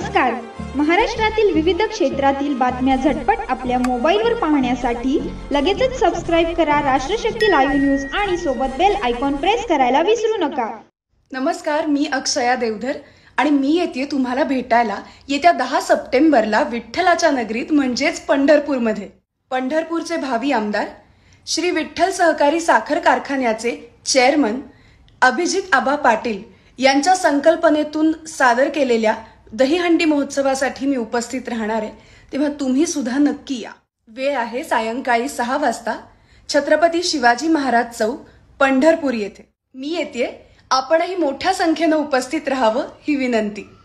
नमस्कार महाराष्ट्रातील विविध क्षेत्रातील बातम्या झटपट आपल्या मोबाईलवर पाहण्यासाठी लगेचच सबस्क्राईब करा राष्ट्रशक्ती लाईव्ह न्यूज आणि सोबत बेल आयकॉन प्रेस करायला विसरू नका नमस्कार मी अक्षया देवधर आणि मी येते तुम्हाला भेटायला येत्या दहा सप्टेंबरला विठ्ठलाच्या नगरीत म्हणजेच पंढरपूरमध्ये पंढरपूरचे भावी आमदार श्री विठ्ठल सहकारी साखर कारखान्याचे चेअरमन अभिजित आबा पाटील यांच्या संकल्पनेतून सादर केलेल्या दहीहंडी महोत्सवासाठी मी उपस्थित राहणार आहे तेव्हा तुम्ही सुद्धा नक्की या वेळ आहे सायंकाळी सहा वाजता छत्रपती शिवाजी महाराज चौक पंढरपूर येथे मी येते आपणही मोठ्या संख्येनं उपस्थित राहावं ही विनंती